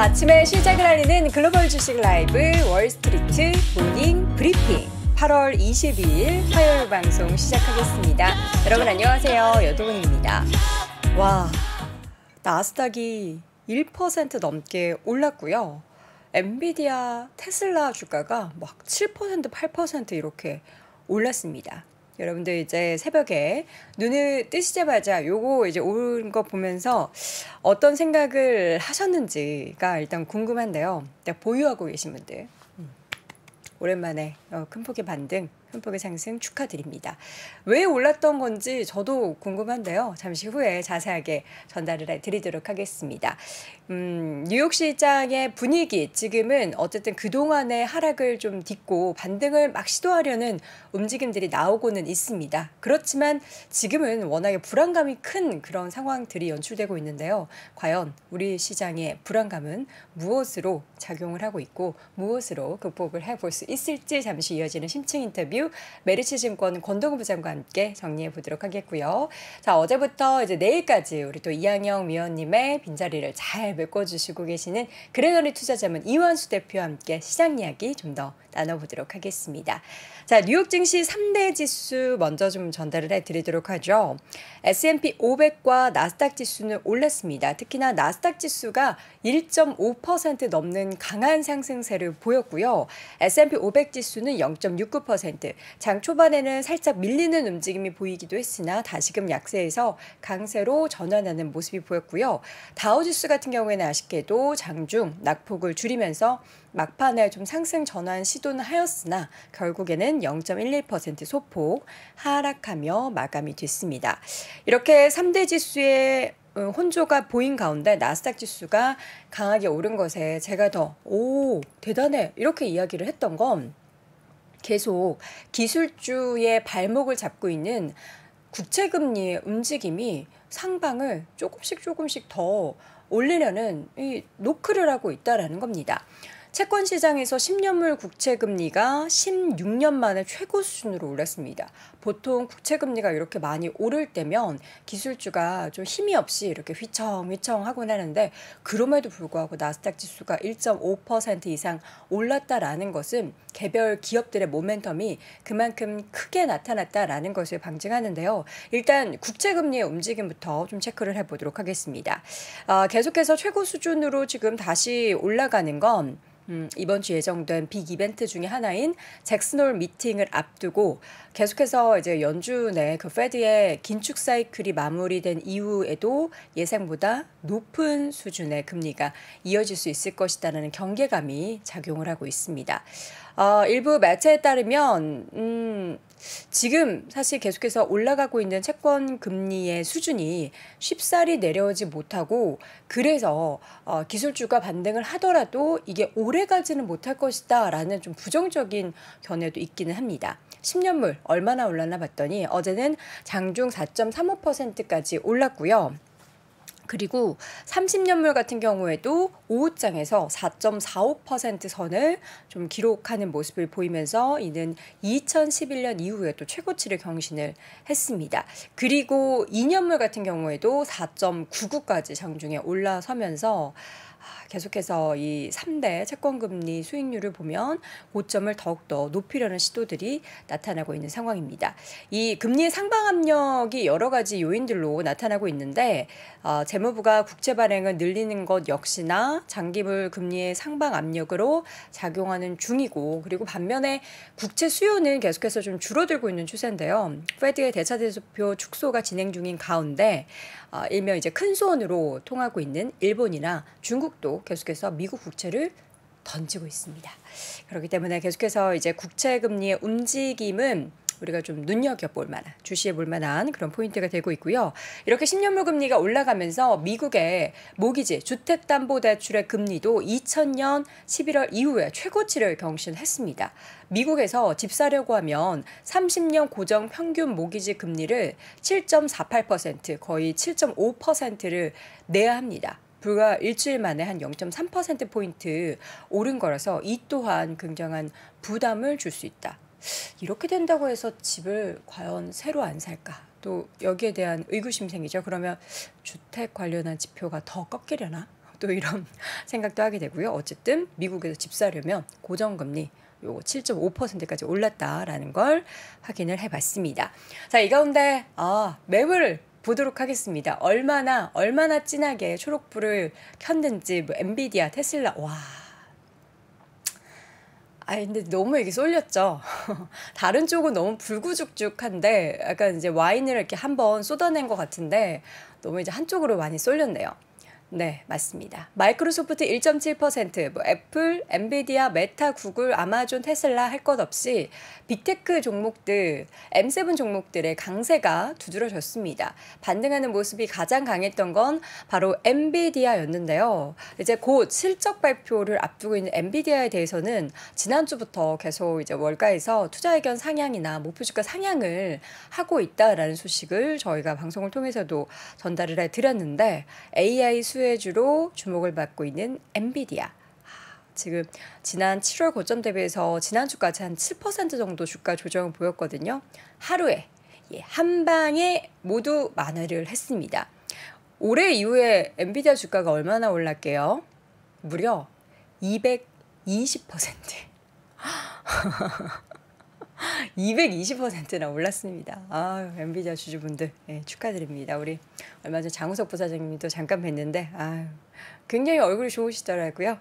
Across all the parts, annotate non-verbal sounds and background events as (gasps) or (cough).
아침에 시작을 알리는 글로벌 주식 라이브 월스트리트 모닝 브리핑 8월 22일 화요일 방송 시작하겠습니다. 여러분 안녕하세요. 여도훈입니다. 와, 나스닥이 1% 넘게 올랐고요. 엔비디아, 테슬라 주가가 막 7%, 8% 이렇게 올랐습니다. 여러분들 이제 새벽에 눈을 뜨시자마자 요거 이제 온거 보면서 어떤 생각을 하셨는지가 일단 궁금한데요. 보유하고 계신 분들 음. 오랜만에 어, 큰 폭의 반등 현폭의 상승 축하드립니다. 왜 올랐던 건지 저도 궁금한데요. 잠시 후에 자세하게 전달을 해드리도록 하겠습니다. 음, 뉴욕 시장의 분위기 지금은 어쨌든 그동안의 하락을 좀 딛고 반등을 막 시도하려는 움직임들이 나오고는 있습니다. 그렇지만 지금은 워낙에 불안감이 큰 그런 상황들이 연출되고 있는데요. 과연 우리 시장의 불안감은 무엇으로 작용을 하고 있고 무엇으로 극복을 해볼 수 있을지 잠시 이어지는 심층 인터뷰 인터뷰 메리츠증권 권동훈 부장과 함께 정리해 보도록 하겠고요. 자 어제부터 이제 내일까지 우리 또 이양영 위원님의 빈자리를 잘 메꿔주시고 계시는 그레너리 투자자문 이완수 대표와 함께 시장 이야기 좀 더 나눠보도록 하겠습니다. 자 뉴욕 증시 3대 지수 먼저 좀 전달을 해드리도록 하죠. S&P 500과 나스닥 지수는 올랐습니다. 특히나 나스닥 지수가 1.5% 넘는 강한 상승세를 보였고요. S&P 500 지수는 0.69%, 포장 초반에는 살짝 밀리는 움직임이 보이기도 했으나 다시금 약세에서 강세로 전환하는 모습이 보였고요. 다우지수 같은 경우에는 아쉽게도 장중 낙폭을 줄이면서 막판에 좀 상승 전환 시도는 하였으나 결국에는 0.11% 소폭 하락하며 마감이 됐습니다. 이렇게 3대 지수의 어, 혼조가 보인 가운데 나스닥 지수가 강하게 오른 것에 제가 더, 오, 대단해. 이렇게 이야기를 했던 건 계속 기술주의 발목을 잡고 있는 국채금리의 움직임이 상방을 조금씩 조금씩 더 올리려는 이 노크를 하고 있다라는 겁니다. 채권 시장에서 10년물 국채 금리가 16년 만에 최고 수준으로 올랐습니다. 보통 국채 금리가 이렇게 많이 오를 때면 기술주가 좀 힘이 없이 이렇게 휘청휘청 하곤 하는데 그럼에도 불구하고 나스닥 지수가 1.5% 이상 올랐다라는 것은 개별 기업들의 모멘텀이 그만큼 크게 나타났다라는 것을 방증하는데요. 일단 국채 금리의 움직임부터 좀 체크를 해보도록 하겠습니다. 아, 계속해서 최고 수준으로 지금 다시 올라가는 건 음, 이번 주 예정된 빅 이벤트 중에 하나인 잭슨홀 미팅을 앞두고 계속해서 이제 연준 의그 페드의 긴축 사이클이 마무리된 이후에도 예상보다 높은 수준의 금리가 이어질 수 있을 것이다라는 경계감이 작용을 하고 있습니다. 어, 일부 매체에 따르면 음, 지금 사실 계속해서 올라가고 있는 채권 금리의 수준이 쉽사리 내려오지 못하고 그래서 어, 기술주가 반등을 하더라도 이게 오래가지는 못할 것이다라는 좀 부정적인 견해도 있기는 합니다. 10년물 얼마나 올랐나 봤더니 어제는 장중 4.35%까지 올랐고요. 그리고 30년물 같은 경우에도 5호장에서 4.45% 선을 좀 기록하는 모습을 보이면서 이는 2011년 이후에 또 최고치를 경신을 했습니다. 그리고 2년물 같은 경우에도 4.99까지 장중에 올라서면서 아, 계속해서 이 3대 채권금리 수익률을 보면 고점을 더욱더 높이려는 시도들이 나타나고 있는 상황입니다. 이 금리의 상방압력이 여러 가지 요인들로 나타나고 있는데 어, 재무부가 국채 발행을 늘리는 것 역시나 장기물 금리의 상방압력으로 작용하는 중이고 그리고 반면에 국채 수요는 계속해서 좀 줄어들고 있는 추세인데요. 페드의 대차 대조표 축소가 진행 중인 가운데 어, 일명 이제 큰 손으로 통하고 있는 일본이나 중국도 계속해서 미국 국채를 던지고 있습니다. 그렇기 때문에 계속해서 이제 국채 금리의 움직임은 우리가 좀 눈여겨볼 만한 주시해 볼 만한 그런 포인트가 되고 있고요. 이렇게 10년물 금리가 올라가면서 미국의 모기지 주택담보대출의 금리도 2000년 11월 이후에 최고치를 경신했습니다. 미국에서 집 사려고 하면 30년 고정 평균 모기지 금리를 7.48% 거의 7.5%를 내야 합니다. 불과 일주일 만에 한 0.3%포인트 오른 거라서 이 또한 굉장한 부담을 줄 수 있다. 이렇게 된다고 해서 집을 과연 새로 안 살까? 또 여기에 대한 의구심 생기죠. 그러면 주택 관련한 지표가 더 꺾이려나? 또 이런 (laughs) 생각도 하게 되고요. 어쨌든 미국에서 집 사려면 고정금리 요거 7.5%까지 올랐다라는 걸 확인을 해봤습니다. 자, 이 가운데 아, 매물 보도록 하겠습니다. 얼마나 얼마나 진하게 초록불을 켰는지 뭐 엔비디아, 테슬라 와. 아 근데 너무 이게 쏠렸죠. (laughs) 다른 쪽은 너무 불구죽죽한데 약간 이제 와인을 이렇게 한번 쏟아낸 것 같은데 너무 이제 한쪽으로 많이 쏠렸네요. 네, 맞습니다. 마이크로소프트 1.7%, 뭐 애플, 엔비디아, 메타, 구글, 아마존, 테슬라 할 것 없이 빅테크 종목들, M7 종목들의 강세가 두드러졌습니다. 반등하는 모습이 가장 강했던 건 바로 엔비디아였는데요. 이제 곧 실적 발표를 앞두고 있는 엔비디아에 대해서는 지난주부터 계속 이제 월가에서 투자 의견 상향이나 목표 주가 상향을 하고 있다라는 소식을 저희가 방송을 통해서도 전달을 해 드렸는데 AI 수 지수의 주로 주목을 받고 있는 엔비디아. 지금 지난 7월 고점 대비해서 지난주까지 한 7% 정도 주가 조정을 보였거든요. 하루에 예, 한 방에 모두 만회를 했습니다. 올해 이후에 엔비디아 주가가 얼마나 올랐게요? 무려 220%. (laughs) 220%나 올랐습니다. 아, MB자 주주분들 예, 축하드립니다. 우리 얼마 전 장우석 부사장님도 잠깐 뵀는데 아유, 굉장히 얼굴이 좋으시더라고요.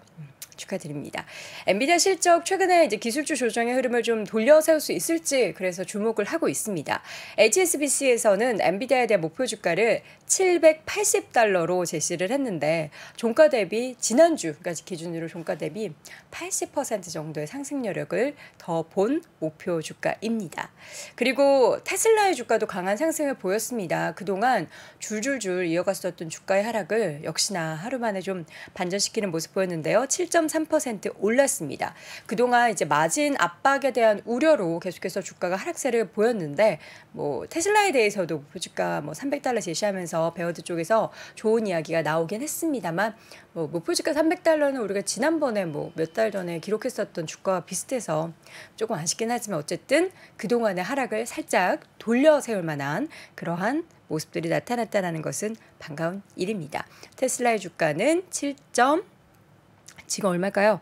축하드립니다. 엔비디아 실적 최근에 이제 기술주 조정의 흐름을 좀 돌려 세울 수 있을지 그래서 주목을 하고 있습니다. HSBC에서는 엔비디아에 대한 목표 주가를 780달러로 제시를 했는데 종가 대비 지난주까지 그러니까 기준으로 종가 대비 80% 정도의 상승 여력을 더 본 목표 주가입니다. 그리고 테슬라의 주가도 강한 상승을 보였습니다. 그동안 줄줄줄 이어갔었던 주가의 하락을 역시나 하루 만에 좀 반전시키는 모습 보였는데요. 7. 0.3% 올랐습니다. 그동안 이제 마진 압박에 대한 우려로 계속해서 주가가 하락세를 보였는데 뭐 테슬라에 대해서도 목표주가 뭐 300달러 제시하면서 베어드 쪽에서 좋은 이야기가 나오긴 했습니다만 뭐 목표주가 뭐 300달러는 우리가 지난번에 뭐 몇 달 전에 기록했었던 주가와 비슷해서 조금 아쉽긴 하지만 어쨌든 그동안의 하락을 살짝 돌려 세울 만한 그러한 모습들이 나타났다는 것은 반가운 일입니다. 테슬라의 주가는 7. 지금 얼마일까요?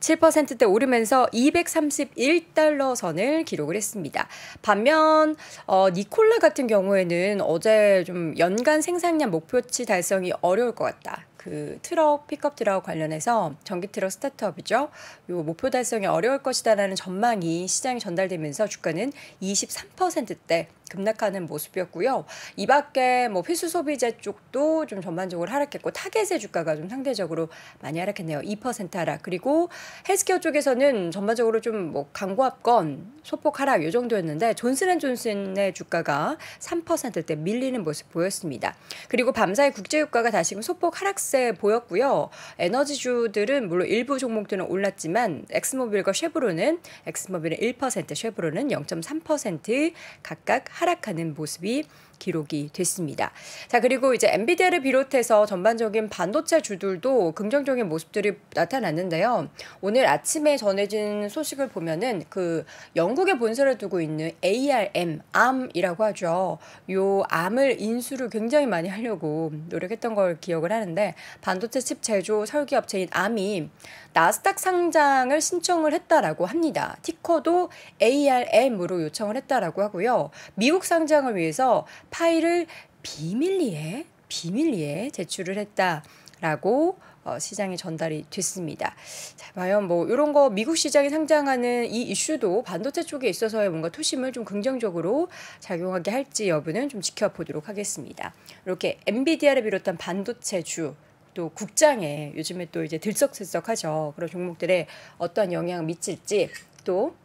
7%대 오르면서 231달러 선을 기록을 했습니다. 반면 어, 니콜라 같은 경우에는 어제 좀 연간 생산량 목표치 달성이 어려울 것 같다. 그 트럭 픽업 트럭 관련해서 전기 트럭 스타트업이죠. 요 목표 달성이 어려울 것이다라는 전망이 시장에 전달되면서 주가는 23%대 급락하는 모습이었고요. 이 밖에 뭐 필수 소비재 쪽도 좀 전반적으로 하락했고 타겟의 주가가 좀 상대적으로 많이 하락했네요. 2% 하락. 그리고 헬스케어 쪽에서는 전반적으로 좀뭐 광고합건 소폭 하락 요 정도였는데 존슨앤존슨의 주가가 3%대 밀리는 모습 보였습니다. 그리고 밤사이 국제유가가 다시금 소폭 하락세 약세 보였고요. 에너지주들은 물론 일부 종목들은 올랐지만 엑스모빌과 쉐보론은 엑스모빌은 1%, 쉐보론은 0.3% 각각 하락하는 모습이 기록이 됐습니다. 자, 그리고 이제 엔비디아를 비롯해서 전반적인 반도체 주들도 긍정적인 모습들이 나타났는데요. 오늘 아침에 전해진 소식을 보면은 그 영국의 본사를 두고 있는 ARM, 암이라고 하죠. 요 암을 인수를 굉장히 많이 하려고 노력했던 걸 기억을 하는데 반도체 칩 제조 설계 업체인 암이 나스닥 상장을 신청을 했다라고 합니다. 티커도 ARM으로 요청을 했다라고 하고요. 미국 상장을 위해서 파일을 비밀리에 비밀리에 제출을 했다라고 어, 시장에 전달이 됐습니다. 자, 과연 뭐 이런 거 미국 시장에 상장하는 이 이슈도 반도체 쪽에 있어서의 뭔가 투심을 좀 긍정적으로 작용하게 할지 여부는 좀 지켜보도록 하겠습니다. 이렇게 엔비디아를 비롯한 반도체 주 또 국장에 요즘에 또 이제 들썩들썩하죠. 그런 종목들에 어떠한 영향을 미칠지 또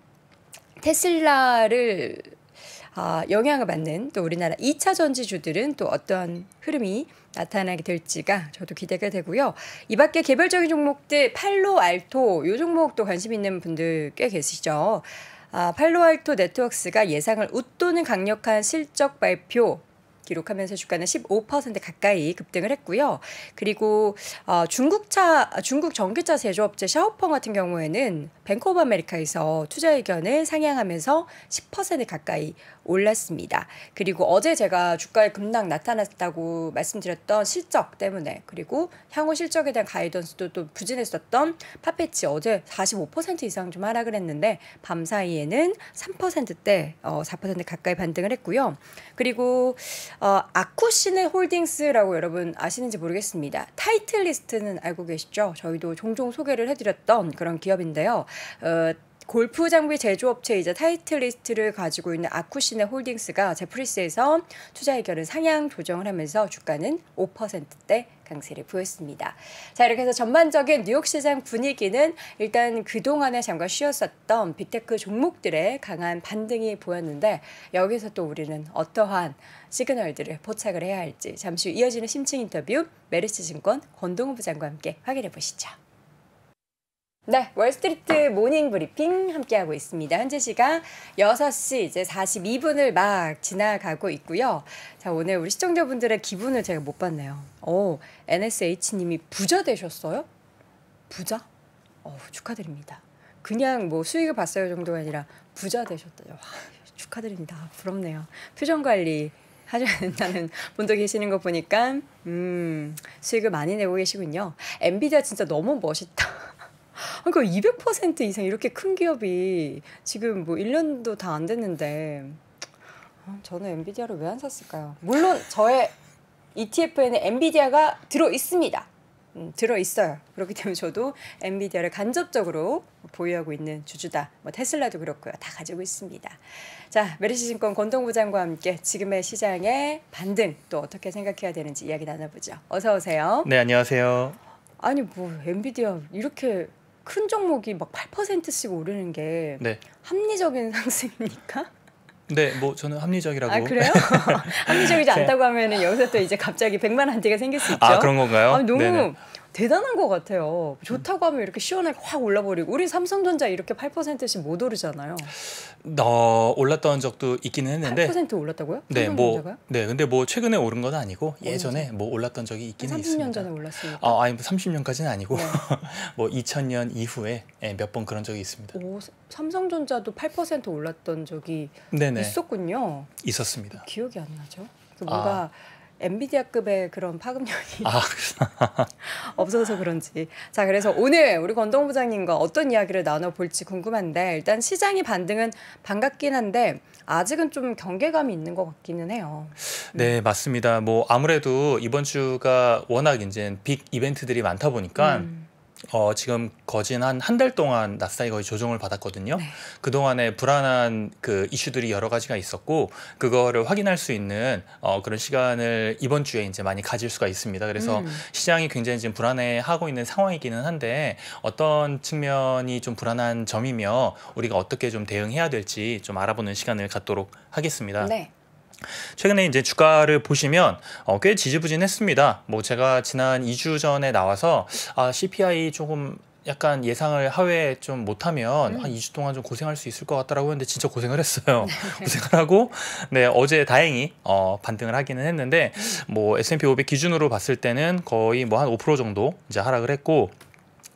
테슬라를 어, 영향을 받는 또 우리나라 2차 전지주들은 또 어떤 흐름이 나타나게 될지가 저도 기대가 되고요. 이 밖에 개별적인 종목들 팔로 알토 요 종목도 관심 있는 분들 꽤 계시죠. 아, 팔로알토 네트워크스가 예상을 웃도는 강력한 실적 발표 기록하면서 주가는 15% 가까이 급등을 했고요. 그리고 어, 중국차 중국 전기차 제조업체 샤오펑 같은 경우에는 뱅코 오브 아메리카에서 투자 의견을 상향하면서 10% 가까이 올랐습니다. 그리고 어제 제가 주가에 급락 나타났다고 말씀드렸던 실적 때문에 그리고 향후 실적에 대한 가이던스도 또 부진했었던 파페치 어제 45% 이상 좀 하락을 했는데 밤 사이에는 3%대 어, 4% 가까이 반등을 했고요. 그리고 어, 아쿠시네 홀딩스라고 여러분 아시는지 모르겠습니다. 타이틀리스트는 알고 계시죠? 저희도 종종 소개를 해드렸던 그런 기업인데요. 어, 골프 장비 제조업체이자 타이틀리스트를 가지고 있는 아쿠시네 홀딩스가 제프리스에서 투자 의결을 상향 조정을 하면서 주가는 5%대 강세를 보였습니다. 자 이렇게 해서 전반적인 뉴욕 시장 분위기는 일단 그동안에 잠깐 쉬었었던 빅테크 종목들의 강한 반등이 보였는데 여기서 또 우리는 어떠한 시그널들을 포착을 해야 할지 잠시 후 이어지는 심층 인터뷰 메리츠 증권 권동우 부장과 함께 확인해 보시죠. 네, 월스트리트 모닝 브리핑 함께하고 있습니다. 현재 시각 6시 이제 42분을 막 지나가고 있고요. 자, 오늘 우리 시청자분들의 기분을 제가 못 봤네요. 오, NSH님이 부자 되셨어요? 부자? 어, 축하드립니다. 그냥 뭐 수익을 봤어요 정도가 아니라 부자 되셨다요. 축하드립니다. 부럽네요. 표정 관리 하셔야 된다는 (laughs) 분도 계시는 거 보니까 음, 수익을 많이 내고 계시군요. 엔비디아 진짜 너무 멋있다. 그러니까 200% 이상 이렇게 큰 기업이 지금 뭐 1년도 다 안 됐는데 어, 저는 엔비디아를 왜 안 샀을까요? 물론 저의 ETF에는 엔비디아가 들어 있습니다. 음, 들어 있어요. 그렇기 때문에 저도 엔비디아를 간접적으로 보유하고 있는 주주다. 뭐 테슬라도 그렇고요. 다 가지고 있습니다. 자, 메르시 증권 권동 부장과 함께 지금의 시장의 반등 또 어떻게 생각해야 되는지 이야기 나눠보죠. 어서 오세요. 네, 안녕하세요. 아니 뭐 엔비디아 이렇게 큰 종목이 막 8%씩 오르는 게 네. 합리적인 (laughs) 상승입니까? 네, 뭐 저는 합리적이라고. 아 그래요? (laughs) 합리적이지 네. 않다고 하면은 여기서 또 이제 갑자기 백만 한대가 생길 수 아, 있죠. 아 그런 건가요? 아, 너무 네네. 대단한 것 같아요. 좋다고 음. 하면 이렇게 시원하게 확 올라버리고 우리 삼성전자 이렇게 8%씩 못 오르잖아요. 어, 올랐던 적도 있기는 했는데 8% 올랐다고요? 네, 뭐 네, 근데 뭐 최근에 오른 건 아니고 어, 예전에 네. 뭐 올랐던 적이 있기는 30년 있습니다. 30년 전에 올랐습니 아, 아니 30년까지는 뭐 아니고 네. (laughs) 뭐 2000년 이후에 예, 몇번 그런 적이 있습니다. 오, 삼성전자도 8% 올랐던 적이 네네. 있었군요. 있었습니다. 기억이 안 나죠. 그 아. 뭔가 아. 엔비디아급의 그런 파급력이 아. (laughs) 없어서 그런지. 자, 그래서 오늘 우리 권동 부장님과 어떤 이야기를 나눠볼지 궁금한데 일단 시장의 반등은 반갑긴 한데 아직은 좀 경계감이 있는 것 같기는 해요. 네, 음. 맞습니다. 뭐 아무래도 이번 주가 워낙 이제 빅 이벤트들이 많다 보니까 음. 어, 지금 거진 한 한 달 동안 낯사이 거의 조정을 받았거든요. 네. 그동안에 불안한 그 이슈들이 여러 가지가 있었고 그거를 확인할 수 있는 어, 그런 시간을 이번 주에 이제 많이 가질 수가 있습니다. 그래서 음. 시장이 굉장히 지금 불안해하고 있는 상황이기는 한데 어떤 측면이 좀 불안한 점이며 우리가 어떻게 좀 대응해야 될지 좀 알아보는 시간을 갖도록 하겠습니다. 네. 최근에 이제 주가를 보시면 어, 꽤 지지부진했습니다. 뭐 제가 지난 2주 전에 나와서 아, CPI 조금 약간 예상을 하회 좀 못하면 음. 한 2주 동안 좀 고생할 수 있을 것 같다라고 했는데 진짜 고생을 했어요. (laughs) 네. (laughs) 고생을 하고 네 어제 다행히 어, 반등을 하기는 했는데 뭐 S&P 500 기준으로 봤을 때는 거의 뭐 한 5% 정도 이제 하락을 했고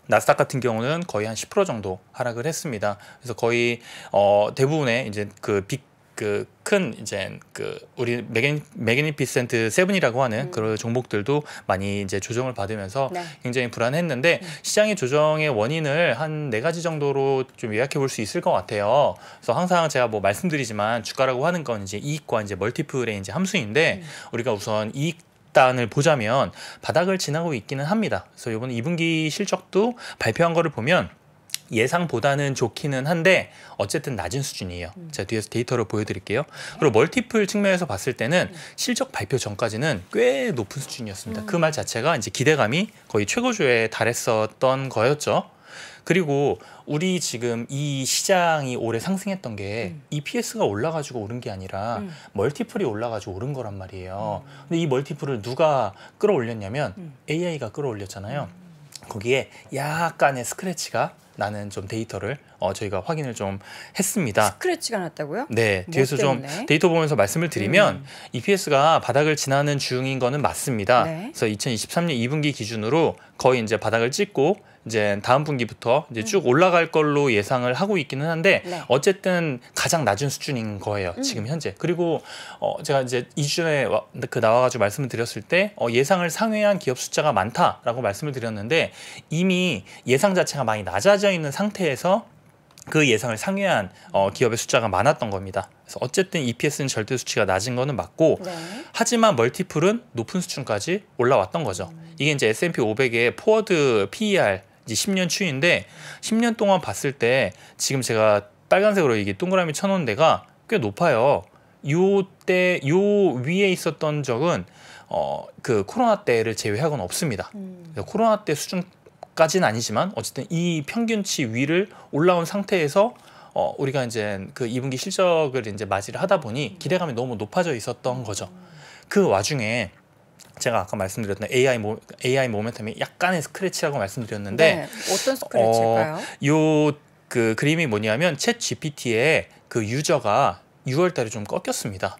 나스닥 같은 경우는 거의 한 10% 정도 하락을 했습니다. 그래서 거의 어, 대부분의 이제 그빅 그큰 이제 그 우리 매그니, 매그니피센트 세븐이라고 하는 음. 그런 종목들도 많이 이제 조정을 받으면서 네. 굉장히 불안했는데 음. 시장의 조정의 원인을 한 네 가지 정도로 좀 요약해 볼 수 있을 것 같아요. 그래서 항상 제가 뭐 말씀드리지만 주가라고 하는 건 이제 이익과 이제 멀티플의 이제 함수인데 음. 우리가 우선 이익 단을 보자면 바닥을 지나고 있기는 합니다. 그래서 이번 2분기 실적도 발표한 거를 보면 예상보다는 좋기는 한데 어쨌든 낮은 수준이에요. 음. 제가 뒤에서 데이터를 보여드릴게요. 그리고 멀티플 측면에서 봤을 때는 실적 발표 전까지는 꽤 높은 수준이었습니다. 음. 그말 자체가 이제 기대감이 거의 최고조에 달했었던 거였죠. 그리고 우리 지금 이 시장이 올해 상승했던 게 음. EPS가 올라가지고 오른 게 아니라 음. 멀티플이 올라가지고 오른 거란 말이에요. 음. 근데 이 멀티플을 누가 끌어올렸냐면 음. AI가 끌어올렸잖아요. 음. 거기에 약간의 스크래치가 나는 좀 데이터를 어, 저희가 확인을 좀 했습니다. 스크래치가 났다고요? 네, 뒤에서 좀 데이터 보면서 말씀을 드리면 음. EPS가 바닥을 지나는 중인 거는 맞습니다. 네. 그래서 2023년 2분기 기준으로 거의 이제 바닥을 찍고 이제 다음 분기부터 이제 음. 쭉 올라갈 걸로 예상을 하고 있기는 한데 네. 어쨌든 가장 낮은 수준인 거예요. 음. 지금 현재. 그리고 어 제가 이제 이주에그 나와 가지고 말씀을 드렸을 때 어, 예상을 상회한 기업 숫자가 많다라고 말씀을 드렸는데 이미 예상 자체가 많이 낮아져 있는 상태에서 그 예상을 상회한 어, 기업의 숫자가 많았던 겁니다. 그래서 어쨌든 EPS는 절대 수치가 낮은 거는 맞고 네. 하지만 멀티플은 높은 수준까지 올라왔던 거죠. 음. 이게 이제 S&P 500의 포워드 PER 이제 10년 추인데 위 10년 동안 봤을 때 지금 제가 빨간색으로 이게 동그라미 쳐놓은 데가 꽤 높아요. 요 때 요 위에 있었던 적은 어 그 코로나 때를 제외하고는 없습니다. 음. 코로나 때 수준까지는 아니지만 어쨌든 이 평균치 위를 올라온 상태에서 어 우리가 이제 그 2분기 실적을 이제 맞이를 하다 보니 음. 기대감이 너무 높아져 있었던 거죠. 음. 그 와중에 제가 아까 말씀드렸던 AI 모, AI 모멘텀이 약간의 스크래치라고 말씀드렸는데 네, 어떤 스크래치일까요? 어, 요그 그림이 뭐냐면 챗 GPT의 그 유저가 6월 달에 좀 꺾였습니다.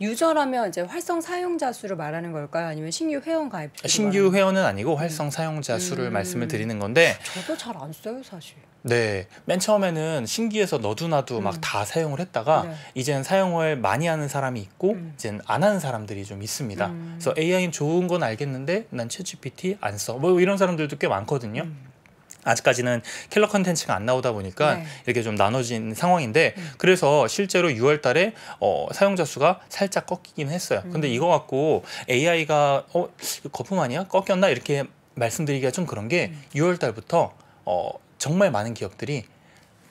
유저라면 이제 활성 사용자 수를 말하는 걸까요? 아니면 신규 회원 가입? 신규 회원은 아니고 활성 사용자 수를 음. 말씀을 드리는 건데 저도 잘 안 써요 사실. 네, 맨 처음에는 신기해서 너도나도 음. 막다 사용을 했다가 네. 이제는 사용을 많이 하는 사람이 있고 음. 이제는 안 하는 사람들이 좀 있습니다. 음. 그래서 AI는 좋은 건 알겠는데 난 챗GPT 안 써. 뭐 이런 사람들도 꽤 많거든요. 음. 아직까지는 킬러 컨텐츠가 안 나오다 보니까 네. 이렇게 좀 나눠진 상황인데 음. 그래서 실제로 6월 달에 어, 사용자 수가 살짝 꺾이긴 했어요. 음. 근데 이거 갖고 AI가 어 거품 아니야? 꺾였나? 이렇게 말씀드리기가 좀 그런 게 음. 6월 달부터 어 정말 많은 기업들이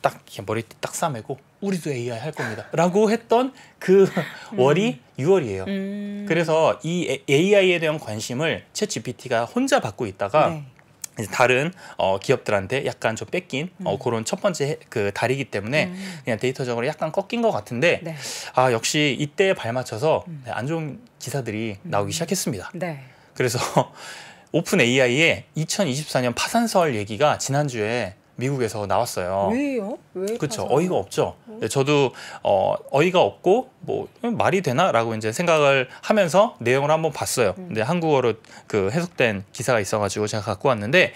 딱 머리 딱 싸매고 우리도 AI 할 겁니다. 라고 했던 그 (laughs) 음. 월이 6월이에요. 음. 그래서 이 AI에 대한 관심을 챗 GPT가 혼자 받고 있다가 네. 다른 어, 기업들한테 약간 좀 뺏긴 어, 음. 어, 그런 첫 번째 그 달이기 때문에 음. 그냥 데이터적으로 약간 꺾인 것 같은데 네. 아 역시 이때 발맞춰서 음. 네, 안 좋은 기사들이 음. 나오기 시작했습니다. 네. 그래서 (laughs) 오픈 AI의 2024년 파산설 얘기가 지난주에 미국에서 나왔어요. 왜요? 왜? 그렇죠. 어이가 없죠. 어? 예, 저도 어, 어이가 없고 뭐 음, 말이 되나라고 이제 생각을 하면서 내용을 한번 봤어요. 음. 근데 한국어로 그 해석된 기사가 있어가지고 제가 갖고 왔는데.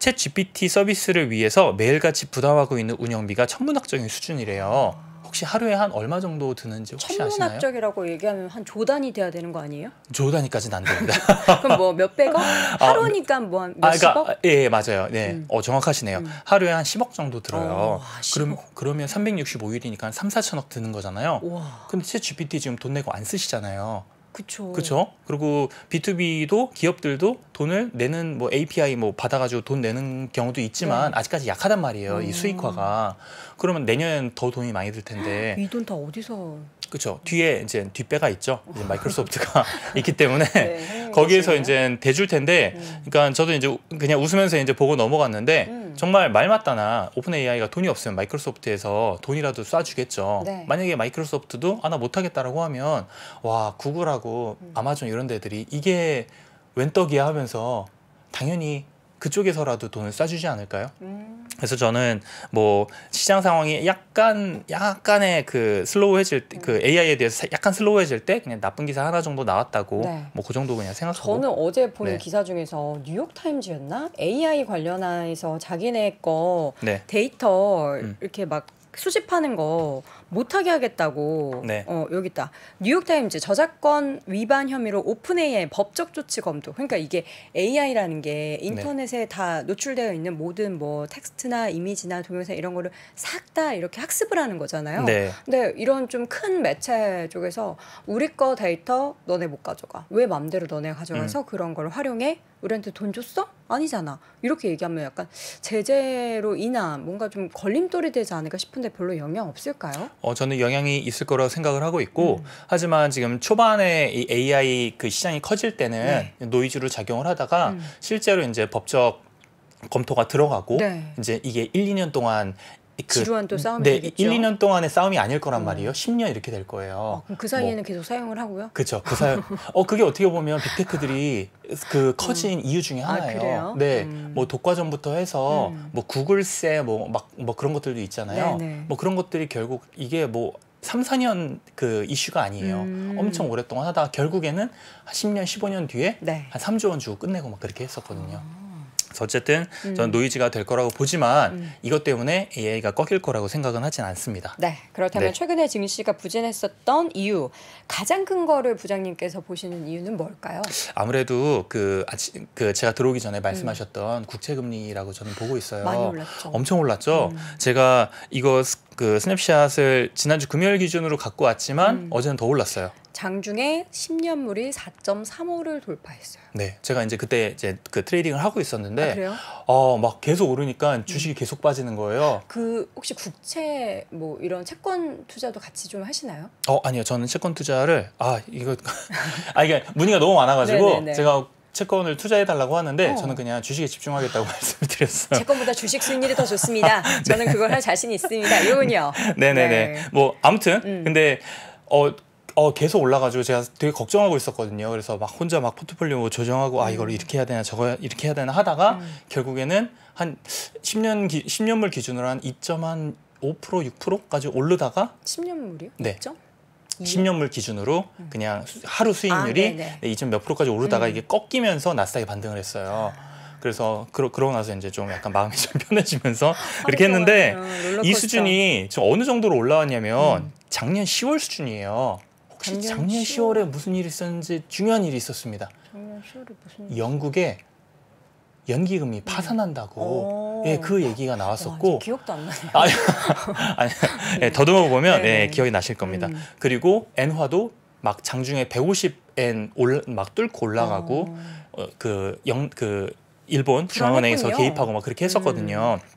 챗 GPT 서비스를 위해서 매일같이 부담하고 있는 운영비가 천문학적인 수준이래요. 아. 혹시 하루에 한 얼마 정도 드는지 혹시 천문학적이라고 아시나요? 천문학적이라고 얘기하면 한 조단이 돼야 되는 거 아니에요? 조단위까지는 안 됩니다. (laughs) 그럼 뭐 몇백억? 아, 하루니까 아, 뭐 뭐한 몇십억? 아, 그러니까, 예, 예, 맞아요. 네, 음. 어, 정확하시네요. 음. 하루에 한 10억 정도 들어요. 오, 어, 10억. 그럼, 그러면 365일이니까 한 3, 4천억 드는 거잖아요. 우와. 근데 채 GPT 지금 돈 내고 안 쓰시잖아요. 그렇죠. 그렇죠. 그리고 B2B도 기업들도 돈을 내는 뭐 API 뭐 받아가지고 돈 내는 경우도 있지만 네. 아직까지 약하단 말이에요. 음. 이 수익화가 그러면 내년엔더 돈이 많이 들 텐데 (gasps) 이 돈 다 어디서 그렇죠 뒤에 이제 뒷배가 있죠 이제 마이크로소프트가 (laughs) 있기 때문에 네, (laughs) 거기에서 이제 대줄 텐데 음. 그러니까 저도 이제 그냥 웃으면서 이제 보고 넘어갔는데 음. 정말 말 맞다나 오픈 AI가 돈이 없으면 마이크로소프트에서 돈이라도 쏴주겠죠 네. 만약에 마이크로소프트도 아나 못하겠다라고 하면 와 구글하고 음. 아마존 이런 데들이 이게 웬 떡이야 하면서 당연히 그쪽에서라도 돈을 쏴주지 않을까요? 음. 그래서 저는 뭐 시장 상황이 약간 약간의 그 슬로우해질 때, 그 음. AI에 대해서 약간 슬로우해질 때 그냥 나쁜 기사 하나 정도 나왔다고 네. 뭐그 정도 그냥 생각하고 저는 어제 본 네. 기사 중에서 뉴욕 타임즈였나 AI 관련해서 자기네 거 네. 데이터 음. 이렇게 막 수집하는 거 못하게 하겠다고 네. 어, 여기 있다. 뉴욕타임즈 저작권 위반 혐의로 오픈AI의 법적 조치 검토. 그러니까 이게 AI라는 게 인터넷에 네. 다 노출되어 있는 모든 뭐 텍스트나 이미지나 동영상 이런 거를 싹 다 이렇게 학습을 하는 거잖아요. 네. 근데 이런 좀 큰 매체 쪽에서 우리 거 데이터 너네 못 가져가. 왜 맘대로 너네 가져가서 음. 그런 걸 활용해? 우리한테 돈 줬어? 아니잖아. 이렇게 얘기하면 약간 제재로 인한 뭔가 좀 걸림돌이 되지 않을까 싶은데 별로 영향 없을까요? 어, 저는 영향이 있을 거라고 생각을 하고 있고 음. 하지만 지금 초반에 이 AI 그 시장이 커질 때는 네. 노이즈로 작용을 하다가 음. 실제로 이제 법적 검토가 들어가고 네. 이제 이게 1, 2년 동안 그, 지루한 또 음, 싸움이 네, 되겠죠. 1, 2년 동안의 싸움이 아닐 거란 음. 말이에요. 음. 10년 이렇게 될 거예요. 어, 그 사이에는 뭐, 계속 사용을 하고요. 그렇죠. 그 사이 어 그게 어떻게 보면 빅테크들이 그 음. 커진 음. 이유 중에 아, 하나예요. 아, 네. 음. 뭐 독과점부터 해서 뭐 구글세 뭐 막뭐 뭐 그런 것들도 있잖아요. 네네. 네. 뭐 그런 것들이 결국 이게 뭐 3, 4년 그 이슈가 아니에요. 음. 엄청 오랫동안 하다가 결국에는 한 10년, 15년 뒤에 네. 한 3조 원 주고 끝내고 막 그렇게 했었거든요. 아. 어쨌든 음. 저는 노이즈가 될 거라고 보지만 음. 이것 때문에 AI가 꺾일 거라고 생각은 하진 않습니다. 네, 그렇다면 네. 최근에 증시가 부진했었던 이유, 가장 큰 거를 부장님께서 보시는 이유는 뭘까요? 아무래도 그, 그 제가 들어오기 전에 음. 말씀하셨던 음. 국채금리라고 저는 보고 있어요. 많이 올랐죠. 엄청 올랐죠. 음. 제가 이거 그 스냅샷을 지난주 금요일 기준으로 갖고 왔지만 음. 어제는 더 올랐어요. 장중에 10년물이 4.35를 돌파했어요. 네, 제가 이제 그때 이제 그 트레이딩을 하고 있었는데, 아, 어막 계속 오르니까 주식이 음. 계속 빠지는 거예요. 그 혹시 국채 뭐 이런 채권 투자도 같이 좀 하시나요? 어 아니요, 저는 채권 투자를 아 이거 (laughs) 아 이게 문의가 너무 많아가지고 네, 네, 네. 제가 채권을 투자해 달라고 하는데 어. 저는 그냥 주식에 집중하겠다고 (laughs) 말씀을 드렸어요. 채권보다 주식 수익률이 더 좋습니다. (laughs) 저는 그걸 할 자신 이 있습니다. 이러군요. 네네네. 네. 뭐 아무튼 음. 근데 어 어, 계속 올라가지고 제가 되게 걱정하고 있었거든요. 그래서 막 혼자 막 포트폴리오 뭐 조정하고 아 이걸 음. 이렇게 해야 되나 저거 이렇게 해야 되나 하다가 음. 결국에는 한 10년 기, 10년물 기준으로 한2.5% 6%까지 오르다가 10년물이요? 네. 2. 10년물 기준으로 음. 그냥 하루 수익률이 아, 2점 몇 프로까지 오르다가 음. 이게 꺾이면서 나스닥이 반등을 했어요. 아. 그래서 그러, 그러고 나서 이제 좀 약간 마음이 좀 (laughs) 편해지면서 이렇게 아, 했는데 이 수준이 지금 어느 정도로 올라왔냐면 음. 작년 10월 수준이에요. 혹시 작년 10월... 에 무슨 일이 있었는지 중요한 일이 있었습니다. 작년 10월에 무슨 일이 영국에 연기금이 음. 파산한다고 예, 그 얘기가 나왔었고 와, 기억도 안 나요. 아, 예. (laughs) 니 네. 예, 더듬어 보면 네, 네. 예, 기억이 나실 겁니다. 음. 그리고 엔화도 막 장중에 150엔 올, 막 뚫고 올라가고 어, 어 그, 영, 그 일본 중앙은행에서 개입하고 막 그렇게 음. 했었거든요. 음.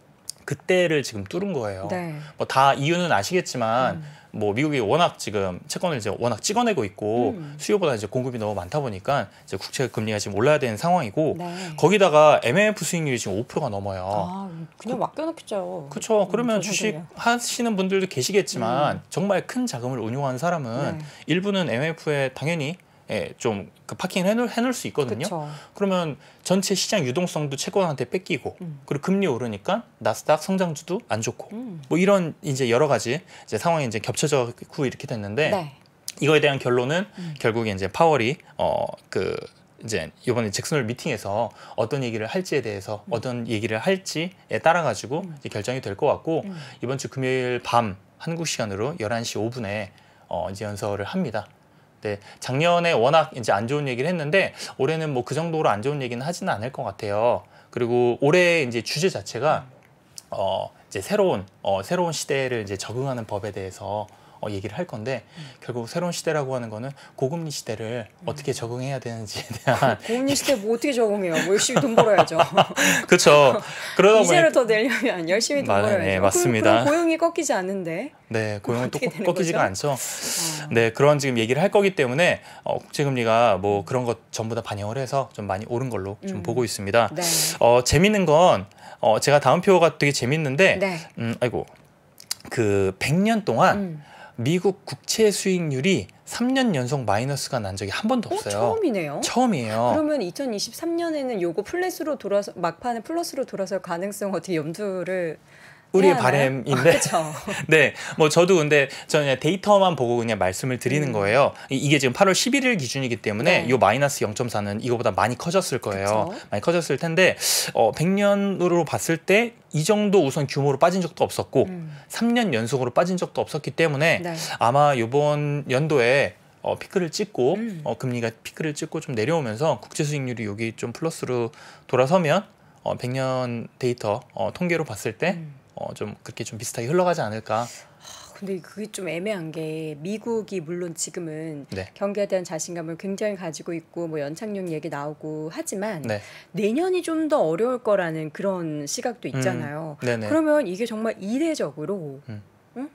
그때를 지금 뚫은 거예요. 네. 뭐다 이유는 아시겠지만 음. 뭐 미국이 워낙 지금 채권을 이제 워낙 찍어내고 있고 음. 수요보다 이제 공급이 너무 많다 보니까 이제 국채 금리가 지금 올라야 되는 상황이고 네. 거기다가 MMF 수익률이 지금 5%가 넘어요. 아, 그냥 맡겨놓겠죠. 그 그렇죠. 그러면 음, 주식 음, 하시는 분들도 계시겠지만 음. 정말 큰 자금을 운용하는 사람은 네. 일부는 MMF에 당연히 예, 좀그 파킹을 해놓을, 해놓을 수 있거든요. 그쵸. 그러면 전체 시장 유동성도 채권한테 뺏기고 음. 그리고 금리 오르니까 나스닥 성장주도 안 좋고 음. 뭐 이런 이제 여러 가지 이제 상황이 이제 겹쳐져고 이렇게 됐는데 네. 이거에 대한 결론은 음. 결국에 이제 파월이 어 그 이제 이번에 잭슨홀 미팅에서 어떤 얘기를 할지에 대해서 음. 어떤 얘기를 할지에 따라 가지고 음. 결정이 될 것 같고 음. 이번 주 금요일 밤 한국 시간으로 열한 시 오분에 어, 이제 연설을 합니다. 네, 작년에 워낙 이제 안 좋은 얘기를 했는데 올해는 뭐 그 정도로 안 좋은 얘기는 하지는 않을 것 같아요. 그리고 올해 이제 주제 자체가 어 이제 새로운 어 새로운 시대를 이제 적응하는 법에 대해서 어, 얘기를 할 건데 음. 결국 새로운 시대라고 하는 거는 고금리 시대를 음. 어떻게 적응해야 되는지에 (laughs) 대한 고금리 시대 뭐 어떻게 적응해요? 뭐 열심히 돈 벌어야죠. (laughs) 그렇죠. 그러다 보니 이자를 더 내려면 열심히 돈 맞아요. 벌어야죠. 네, 맞습니다. 그그 고용이 꺾이지 않는데. 네, 고용은 또 꺾이지가 거죠? 않죠. 어. 네, 그런 지금 얘기를 할 거기 때문에 어, 국제금리가 뭐 그런 것 전부 다 반영을 해서 좀 많이 오른 걸로 좀 음. 보고 있습니다. 네. 어, 재밌는 건 어, 제가 다음 표가 되게 재밌는데, 네. 음, 아이고 그 100년 동안 음. 미국 국채 수익률이 3년 연속 마이너스가 난 적이 한 번도 어, 없어요. 어, 처음이네요. 처음이에요. 그러면 2023년에는 요거 플랫으로 돌아서 막판에 플러스로 돌아설 가능성 어떻게 염두를 우리의 바램인데. 아, (laughs) 네. 뭐 저도 근데 저는 데이터만 보고 그냥 말씀을 드리는 음. 거예요. 이게 지금 8월 11일 기준이기 때문에 네. 요 마이너스 0.4는 이거보다 많이 커졌을 거예요. 그쵸? 많이 커졌을 텐데 어 100년으로 봤을 때 이 정도 우선 규모로 빠진 적도 없었고 음. 3년 연속으로 빠진 적도 없었기 때문에 네. 아마 요번 연도에 어, 피크를 찍고 음. 어, 금리가 피크를 찍고 좀 내려오면서 국제 수익률이 여기 좀 플러스로 돌아서면 어, 100년 데이터 어, 통계로 봤을 때 음. 어, 좀 그렇게 좀 비슷하게 흘러가지 않을까. 아, 근데 그게 좀 애매한 게 미국이 물론 지금은 네. 경기에 대한 자신감을 굉장히 가지고 있고 뭐 연착륙 얘기 나오고 하지만 네. 내년이 좀 더 어려울 거라는 그런 시각도 음. 있잖아요. 음, 그러면 이게 정말 이례적으로 음. 응?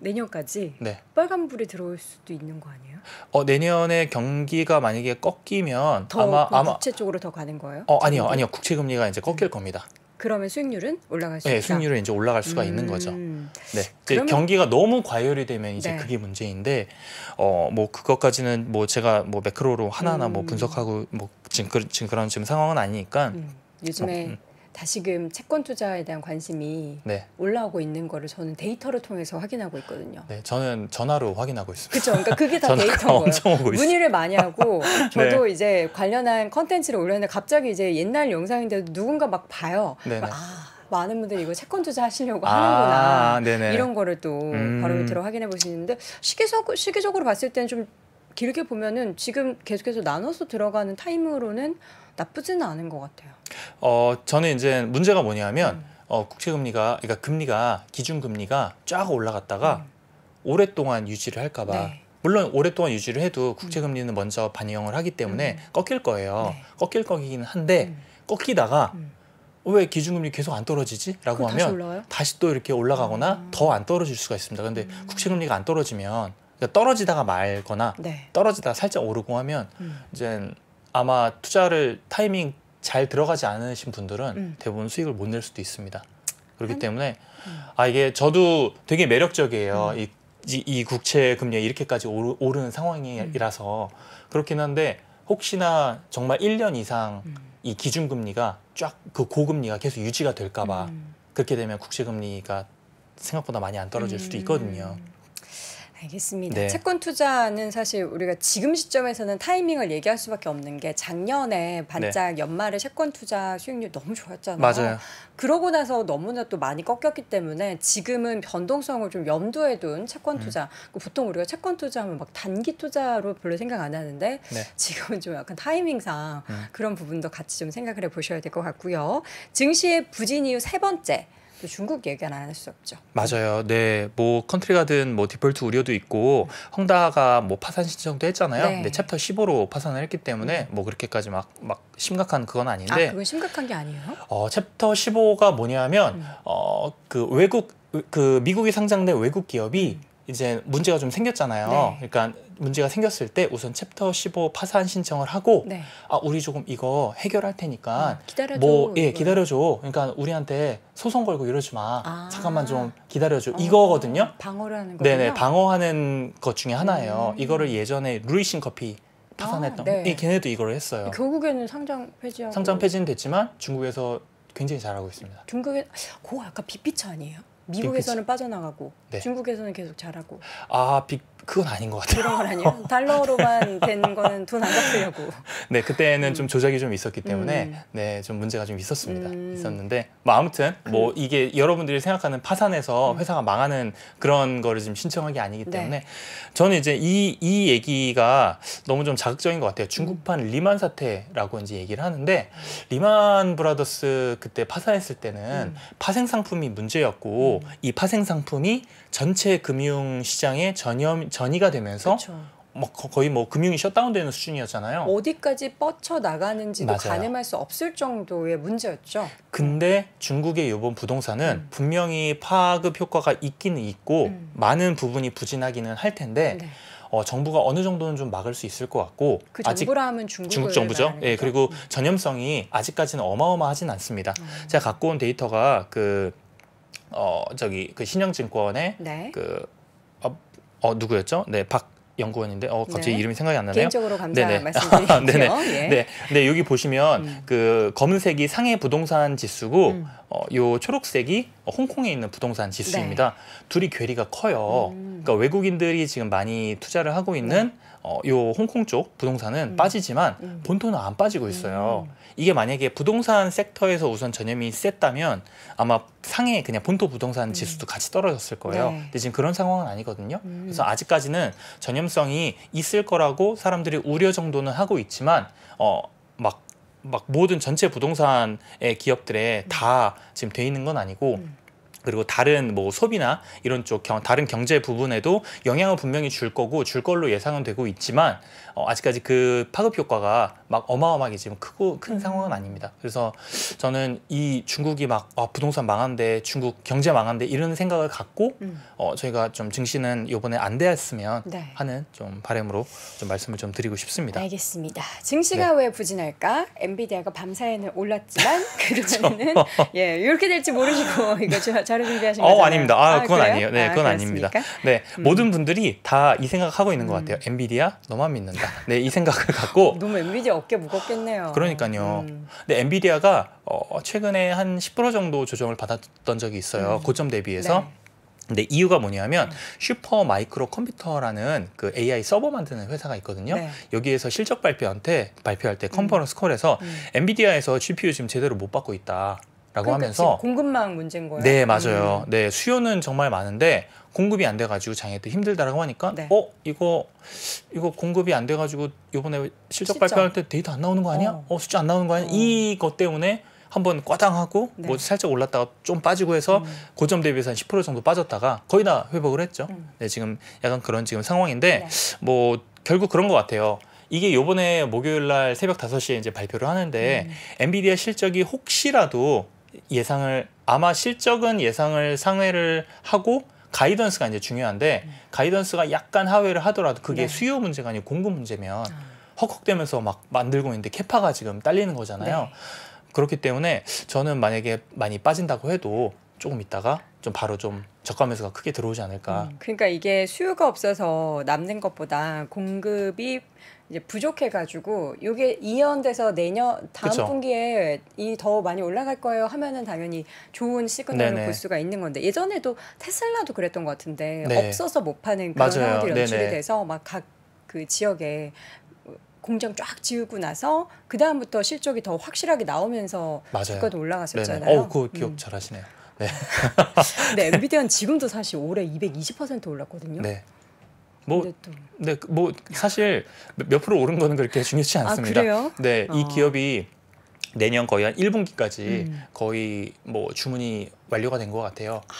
내년까지 네. 빨간불이 들어올 수도 있는 거 아니에요? 어 내년에 경기가 만약에 꺾이면 아마 아마 구체쪽으로더 가는 거예요? 어 아니요 아니요 국채 금리가 이제 꺾일 겁니다. 그러면 수익률은 올라갈 수 네, 있다. 수익률은 이제 올라갈 수가 음. 있는 거죠. 네, 그 그러면... 경기가 너무 과열이 되면 이제 네. 그게 문제인데 어 뭐 그것까지는 뭐 제가 뭐 매크로로 하나하나 뭐 음. 뭐 분석하고 뭐 지금 그, 지금 그런 지금 상황은 아니니까. 음. 요즘에 뭐, 음. 다시금 채권 투자에 대한 관심이 네. 올라오고 있는 거를 저는 데이터를 통해서 확인하고 있거든요. 네, 저는 전화로 확인하고 있습니다. 그렇죠. 그러니까 그게 다 데이터인 거예요. 문의를 많이 하고 (laughs) 네. 저도 네. 이제 관련한 컨텐츠를 올렸는데 갑자기 이제 옛날 영상인데도 누군가 막 봐요. 막 아, 많은 분들이 이거 채권 투자 하시려고 아, 하는구나. 이런 거를 또 음. 바로 밑으로 확인해 보시는데 시기적, 시기적으로 봤을 때는 좀 길게 보면은 지금 계속해서 나눠서 들어가는 타임으로는 나쁘지는 않은 것 같아요. 어 저는 이제 문제가 뭐냐면 음. 어, 국채금리가 그러니까 금리가 기준금리가 쫙 올라갔다가 음. 오랫동안 유지를 할까봐. 네. 물론 오랫동안 유지를 해도 국채금리는 음. 먼저 반영을 하기 때문에 음. 꺾일 거예요. 네. 꺾일 거긴 기 한데 음. 꺾이다가 음. 왜 기준금리 계속 안 떨어지지?라고 하면 다시, 다시, 또 이렇게 올라가거나 음. 더안 떨어질 수가 있습니다. 근데 음. 국채금리가 안 떨어지면 그러니까 떨어지다가 말거나 네. 떨어지다가 살짝 오르고 하면 음. 이제 아마 투자를 타이밍 잘 들어가지 않으신 분들은 음. 대부분 수익을 못 낼 수도 있습니다. 그렇기 한... 음. 때문에 음. 아 이게 저도 되게 매력적이에요. 음. 이, 이, 이, 국채 금리 이렇게까지 오르, 오르는 상황이라서 그렇긴 한데 혹시나 정말 1년 이상 이 기준금리가 쫙 그 고금리가 계속 유지가 될까봐 그렇게 되면 국채금리가 생각보다 많이 안 떨어질 수도 있거든요. 알겠습니다. 네. 채권 투자는 사실 우리가 지금 시점에서는 타이밍을 얘기할 수밖에 없는 게 작년에 네. 반짝 네. 연말에 채권 투자 수익률 너무 좋았잖아요. 맞아요. 그러고 나서 너무나 또 많이 꺾였기 때문에 지금은 변동성을 좀 염두에 둔 채권 음. 투자. 음. 보통 우리가 채권 투자하면 막 단기 투자로 별로 생각 안 하는데 네. 지금은 좀 약간 타이밍상 음. 그런 부분도 같이 좀 생각을 해보셔야 될 것 같고요. 증시의 부진 이후세 번째. 또 중국 얘기 안할 수 없죠. 맞아요. 네, 뭐 컨트리 가든 뭐 디폴트 우려도 있고 헝다가 뭐 파산 신청도 했잖아요. 네. 근데 챕터 15로 파산을 했기 때문에 뭐 그렇게까지 막 막 심각한 그건 아닌데. 아, 그건 심각한 게 아니에요? 어, 챕터 15가 뭐냐면 음. 어그 외국 그미국이 상장된 외국 기업이 이제 문제가 좀 생겼잖아요. 네. 그러니까 문제가 생겼을 때 우선 챕터 15 파산 신청을 하고 네. 아 우리 조금 이거 해결할 테니까 음, 기다려줘 뭐예 기다려줘 그러니까 우리한테 소송 걸고 이러지 마 아. 잠깐만 좀 기다려줘 어, 이거거든요 방어라는 거 네네 방어하는 것 중에 하나예요 음. 이거를 예전에 루이싱 커피 파산했던 아, 네. 예, 걔네도 이걸 했어요 결국에는 상장 폐지하 상장 폐지는 됐지만 중국에서 굉장히 잘하고 있습니다 중국에 고 아까 빅피처 아니에요 미국에서는 빅피처. 빠져나가고 네. 중국에서는 계속 잘하고 아 빅, 그건 아닌 것 같아요. 그런 건 아니에요. (laughs) 달러로만 된 거는 돈안 갚으려고. 네, 그때는 음. 좀 조작이 좀 있었기 때문에 음. 네, 좀 문제가 좀 있었습니다. 음. 있었는데 뭐 아무튼 뭐 음. 이게 여러분들이 생각하는 파산해서 음. 회사가 망하는 그런 거를 지금 신청한 게 아니기 네. 때문에 네. 저는 이제 이 이 얘기가 너무 좀 자극적인 것 같아요. 중국판 음. 리만 사태라고 이제 얘기를 하는데 리만 브라더스 그때 파산했을 때는 파생 상품이 문제였고 이 파생 상품이 전체 금융 시장에 전염 전이가 되면서 그쵸. 뭐 거의 뭐 금융이 셧다운되는 수준이었잖아요. 어디까지 뻗쳐 나가는지도 맞아요. 가늠할 수 없을 정도의 문제였죠. 근데 중국의 이번 부동산은 음. 분명히 파급 효과가 있기는 있고 음. 많은 부분이 부진하기는 할 텐데 네. 어, 정부가 어느 정도는 좀 막을 수 있을 것 같고 그 아직 중국 정부죠. 예, 그리고 음. 전염성이 아직까지는 어마어마하진 않습니다. 음. 제가 갖고 온 데이터가 그 어, 저기 그 신영증권의 네. 그어 누구였죠? 네, 박 연구원인데 어 갑자기 네. 이름이 생각이 안 나네요. 개인적으로 감사 네네. 말씀드 (laughs) 네네. 예. 네. 근 네, 여기 보시면 음. 그 검은색이 상해 부동산 지수고 음. 어, 요 초록색이 홍콩에 있는 부동산 지수입니다. 네. 둘이 괴리가 커요. 음. 그러니까 외국인들이 지금 많이 투자를 하고 있는 네. 어, 요 홍콩 쪽 부동산은 음. 빠지지만 음. 본토는 안 빠지고 있어요. 음. 이게 만약에 부동산 섹터에서 우선 전염이 셌다면 아마 상해 그냥 본토 부동산 네. 지수도 같이 떨어졌을 거예요. 네. 근데 지금 그런 상황은 아니거든요. 음. 그래서 아직까지는 전염성이 있을 거라고 사람들이 우려 정도는 하고 있지만 어 막막 막 모든 전체 부동산의 기업들에 네. 다 지금 돼 있는 건 아니고 음. 그리고 다른 뭐 소비나 이런 쪽 경, 다른 경제 부분에도 영향을 분명히 줄 거고 줄 걸로 예상은 되고 있지만 어, 아직까지 그 파급 효과가 막 어마어마하게 지금 크고 큰 상황은 아닙니다. 그래서 저는 이 중국이 막 아, 부동산 망한데 중국 경제 망한데 이런 생각을 갖고 음. 어, 저희가 좀 증시는 이번에 안 되었으면 네. 하는 좀 바람으로 좀 말씀을 좀 드리고 싶습니다. 알겠습니다. 증시가 네. 왜 부진할까? 엔비디아가 밤사이는 올랐지만 (laughs) 그동안에는 그렇죠. 예 이렇게 될지 모르시고 (laughs) 이거 저, 저 저를 비하신 거죠? 어, 아닙니다. 아, 아 그건 그래요? 아니에요. 네, 아, 그건 아닙니다. 네, 음. 모든 분들이 다 이 생각하고 있는 것 음. 같아요. 엔비디아 너만 믿는다. 네, 이 생각을 갖고 (laughs) 너무 엔비디아 어깨 무겁겠네요. 그러니까요. 음. 근데 엔비디아가 어, 최근에 한 10% 정도 조정을 받았던 적이 있어요. 음. 고점 대비해서. 네. 근데 이유가 뭐냐면 슈퍼 마이크로 컴퓨터라는 그 AI 서버 만드는 회사가 있거든요. 네. 여기에서 실적 발표한테 발표할 때 음. 컨퍼런스 콜에서 음. 엔비디아에서 GPU 지금 제대로 못 받고 있다. 라고 그러니까 하면서 공급망 문제인 거예요. 네 맞아요. 음. 네 수요는 정말 많은데 공급이 안 돼가지고 장애들 힘들다라고 하니까 네. 어 이거 이거 공급이 안 돼가지고 이번에 실적 진짜. 발표할 때 데이터 안 나오는 거 아니야? 어, 어 숫자 안 나오는 거 아니야? 어. 이것 때문에 한번 꽈당하고 네. 뭐 살짝 올랐다가 좀 빠지고 해서 음. 고점 대비해서 한 10% 정도 빠졌다가 거의 다 회복을 했죠. 음. 네 지금 약간 그런 지금 상황인데 네. 뭐 결국 그런 것 같아요. 이게 요번에 목요일 날 새벽 5 시에 이제 발표를 하는데 음. 엔비디아 실적이 혹시라도 예상을 아마 실적은 예상을 상회를 하고 가이던스가 이제 중요한데 음. 가이던스가 약간 하회를 하더라도 그게 네. 수요 문제가 아니고 공급 문제면 아. 헉헉대면서 막 만들고 있는데 캐파가 지금 딸리는 거잖아요. 네. 그렇기 때문에 저는 만약에 많이 빠진다고 해도 조금 있다가 좀 바로 좀적가 매수가 크게 들어오지 않을까. 음, 그러니까 이게 수요가 없어서 남는 것보다 공급이 이제 부족해가지고 이게 이년 돼서 내년 다음 그쵸. 분기에 이 더 많이 올라갈 거예요 하면은 당연히 좋은 시그널을 네네. 볼 수가 있는 건데 예전에도 테슬라도 그랬던 것 같은데 네. 없어서 못 파는 그런 맞아요. 상황들이 연출이 네네. 돼서 막 각 그 지역에 공장 쫙 지우고 나서 그 다음부터 실적이 더 확실하게 나오면서 주가도 올라갔었잖아요. 어, 그 음. 기억 음. 잘하시네요. 네. (laughs) 네, (laughs) 엔비디아는 지금도 사실 올해 220% 올랐거든요. 네. 뭐, 네, 그 뭐 사실 몇 프로 오른 거는 그렇게 중요치 아, 않습니다. 아, 네, 이 어. 기업이 내년 거의 한 1분기까지 음. 거의 뭐 주문이 완료가 된 것 같아요. 아.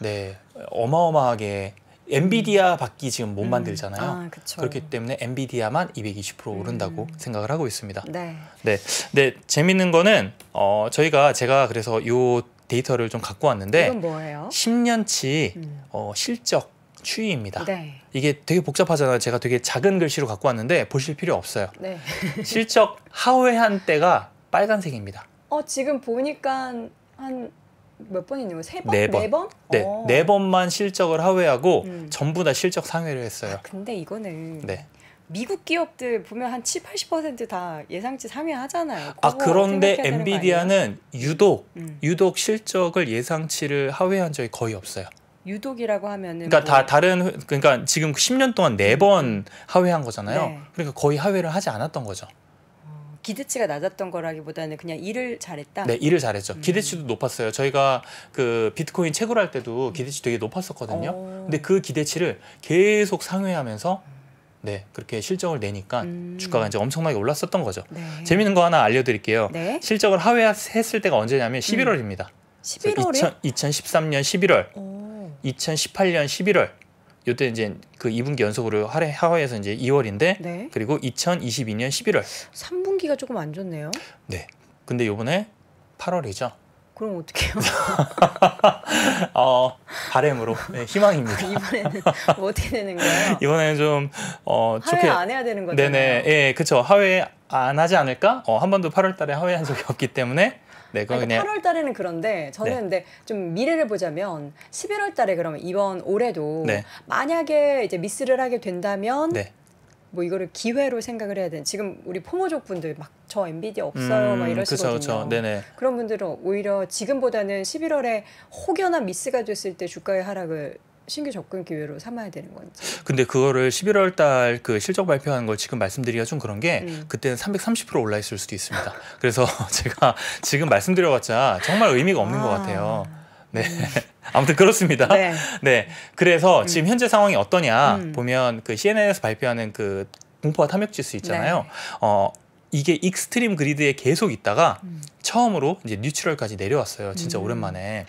네, 어마어마하게 엔비디아 음. 밖이 지금 못 음. 만들잖아요. 아, 그렇기 때문에 엔비디아만 220% 음. 오른다고 음. 생각을 하고 있습니다. 네. 네. 네, 재밌는 거는 어, 저희가 제가 그래서 요 데이터를 좀 갖고 왔는데 이건 뭐예요? 10년치 음. 어, 실적 추위입니다. 네. 이게 되게 복잡하잖아요. 제가 되게 작은 글씨로 갖고 왔는데 보실 필요 없어요. 네. (laughs) 실적 하회한 때가 빨간색입니다. 어 지금 보니까 한 몇 번이냐고 세 번? 네 번? 네, 번? 네, 오. 어. 네 번만 실적을 하회하고 음. 전부 다 실적 상회를 했어요. 아, 근데 이거는 네. 미국 기업들 보면 한 7, 80%다 예상치 상회 하잖아요. 아 그런데 엔비디아는 유독 음. 유독 실적을 예상치를 하회한 적이 거의 없어요. 유독이라고 하면은 그러니까 뭐... 다 다른 그러니까 지금 10년 그 동안 네번 음. 하회한 거잖아요. 네. 그러니까 거의 하회를 하지 않았던 거죠. 어, 기대치가 낮았던 거라기보다는 그냥 일을 잘했다. 네, 일을 잘했죠. 음. 기대치도 높았어요. 저희가 그 비트코인 채굴 할 때도 음. 기대치 되게 높았었거든요. 오. 어. 근데 그 기대치를 계속 상회하면서 네 그렇게 실적을 내니까 음. 주가가 이제 엄청나게 올랐었던 거죠. 네. 재밌는 거 하나 알려드릴게요. 네? 실적을 하회했을 때가 언제냐면 11월입니다. 음. 11월에 2013년 11월. 오. 2018년 11월 요때 이제 그 2분기 연속으로 하래 하와이에서 이제 2월인데 네. 그리고 2022년 11월 3분기가 조금 안 좋네요. 네. 근데 요번에 8월이죠. 그럼 어떡해요? (laughs) 어, 바램으로 네, 희망입니다. 아, 이번에는 뭐 어떻게 는 거예요? 이번에는 좀 어, 하회 안 해야 되는 거잖아요. 네네, 예, 그렇죠. 하회 안 하지 않을까? 어, 한 번도 8월달에 하회한 적이 없기 때문에 네, 아, 그러니까 8월 달에는 그런데 저는 네. 근데 좀 미래를 보자면 11월 달에 그러면 이번 올해도 네. 만약에 이제 미스를 하게 된다면 네. 뭐 이거를 기회로 생각을 해야 되는 지금 우리 포모족 분들 막 저 엔비디아 없어요 음, 막 이러시거든요. 그쵸, 그쵸. 네네. 그런 분들은 오히려 지금보다는 11월에 혹여나 미스가 됐을 때 주가의 하락을 신규 접근 기회로 삼아야 되는 건지. 근데 그거를 11월 달 그 실적 발표한 걸 지금 말씀드리기가 좀 그런 게 음. 그때는 330% 올라 있을 수도 있습니다. (laughs) 그래서 (laughs) 제가 지금 말씀드려봤자 정말 의미가 없는 아. 것 같아요. 네. 음. (laughs) 아무튼 그렇습니다. 네. 네. 그래서 음. 지금 현재 상황이 어떠냐 음. 보면 그 CNN에서 발표하는 그 공포와 탐욕 지수 있잖아요. 네. 어 이게 익스트림 그리드에 계속 있다가 음. 처음으로 이제 뉴트럴까지 내려왔어요. 진짜 음. 오랜만에.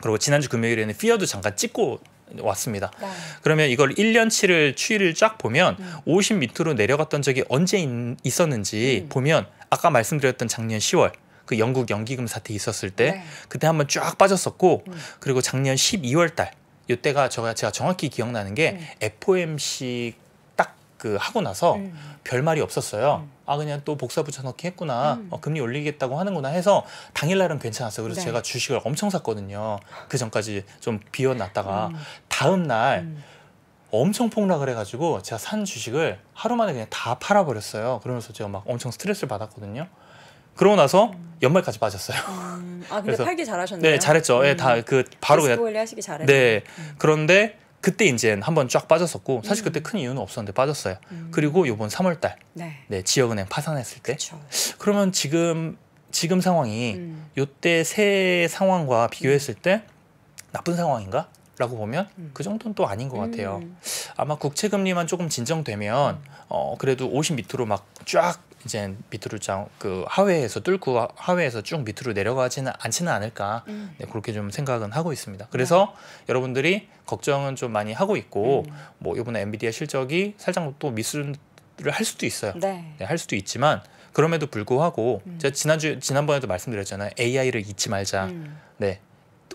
그리고 지난주 금요일에는 피어도 잠깐 찍고 왔습니다. 네. 그러면 이걸 1년치를 추이를 쫙 보면 음. 50 밑으로 내려갔던 적이 언제 있, 었는지 음. 보면 아까 말씀드렸던 작년 10월 그 영국 연기금 사태 있었을 때 네. 그때 한번 쫙 빠졌었고 음. 그리고 작년 12월 달 이때가 제가 제가 정확히 기억나는 게 음. FOMC 딱 그 하고 나서 음. 별 말이 없었어요. 음. 아 그냥 또 복사 붙여넣기 했구나 음. 어, 금리 올리겠다고 하는구나 해서 당일날은 괜찮았어요. 그래서 네. 제가 주식을 엄청 샀거든요. 그 전까지 좀 비워놨다가 음. 다음 날 음. 엄청 폭락을 해가지고 제가 산 주식을 하루 만에 그냥 다 팔아버렸어요. 그러면서 제가 막 엄청 스트레스를 받았거든요. 그러고 나서 음. 연말까지 빠졌어요. 음. 아 근데 팔기 잘하셨네요. 네 잘했죠. 예, 네, 다그 음. 바로 그냥 하시기 잘했네. 네 그런데 그때 이제 한 번 쫙 빠졌었고 사실 그때 음. 큰 이유는 없었는데 빠졌어요. 음. 그리고 요번 3월달 네. 네. 지역은행 파산했을 때 그쵸. 그러면 지금 지금 상황이 음. 요때 새 상황과 비교했을 때 나쁜 상황인가? 라고 보면 음. 그 정도는 또 아닌 것 음. 같아요. 음. 아마 국채 금리만 조금 진정되면 어 그래도 50 밑으로 막쫙 이제 밑으로 그 하회에서 뚫고 하회에서 쭉 밑으로 내려가지는 않지는 않을까 음. 네, 그렇게 좀 생각은 하고 있습니다. 그래서 네. 여러분들이 걱정은 좀 많이 하고 있고 음. 뭐 이번에 엔비디아 실적이 살짝 또 미술을 할 수도 있어요. 네. 네할 수도 있지만 그럼에도 불구하고 음. 제가 지난주 지난번에도 말씀드렸잖아요. AI를 잊지 말자. 음. 네.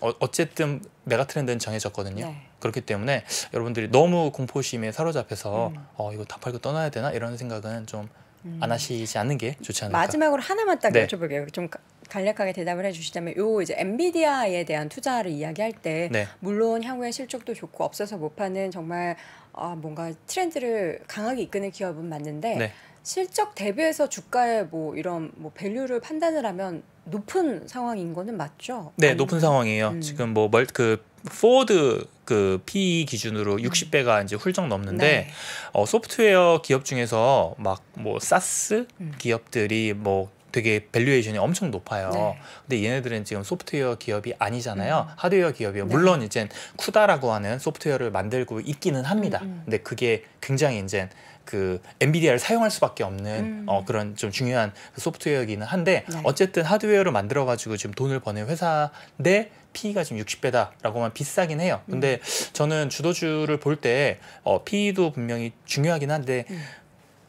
어, 어쨌든 메가 트렌드는 정해졌거든요. 네. 그렇기 때문에 여러분들이 너무 공포심에 사로잡혀서 음. 어 이거 다 팔고 떠나야 되나 이런 생각은 좀 음. 안 하시지 않는 게 좋지 않을까. 마지막으로 하나만 딱 네. 여쭤볼게요. 좀 간략하게 대답을 해주시자면 요 이제 엔비디아에 대한 투자를 이야기할 때 네. 물론 향후에 실적도 좋고 없어서 못 파는 정말 아 뭔가 트렌드를 강하게 이끄는 기업은 맞는데 네. 실적 대비해서 주가에뭐 이런 뭐 밸류를 판단을 하면 높은 상황인 거는 맞죠? 네, 아니면? 높은 상황이에요. 음. 지금 뭐멀그 포드그 PE 기준으로 60배가 음. 이제 훌쩍 넘는데 네. 어, 소프트웨어 기업 중에서 막 뭐 사스 음. 기업들이 뭐 되게 밸류에이션이 엄청 높아요. 네. 근데 얘네들은 지금 소프트웨어 기업이 아니잖아요. 음. 하드웨어 기업이요. 네. 물론 이젠 쿠다라고 하는 소프트웨어를 만들고 있기는 합니다. 음. 음. 근데 그게 굉장히 이제 그 엔비디아를 사용할 수밖에 없는 음. 어, 그런 좀 중요한 그 소프트웨어이기는 한데 네. 어쨌든 하드웨어를 만들어 가지고 지금 돈을 버는 회사인데 PE가 지금 60배다라고만 비싸긴 해요. 근데 음. 저는 주도주를 볼 때 어, PE도 분명히 중요하긴 한데 음.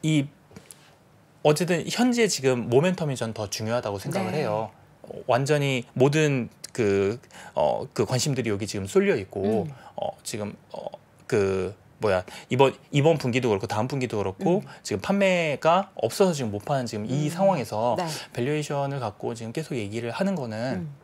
이 어쨌든 현재 지금 모멘텀이 전 더 중요하다고 생각을 네. 해요. 완전히 모든 그, 어, 그 관심들이 여기 지금 쏠려 있고, 음. 어, 지금, 어, 그, 뭐야 이번 이번 분기도 그렇고 다음 분기도 그렇고 음. 지금 판매가 없어서 지금 못 파는 지금 이 음. 상황에서 네. 밸류에이션을 갖고 지금 계속 얘기를 하는 거는 음.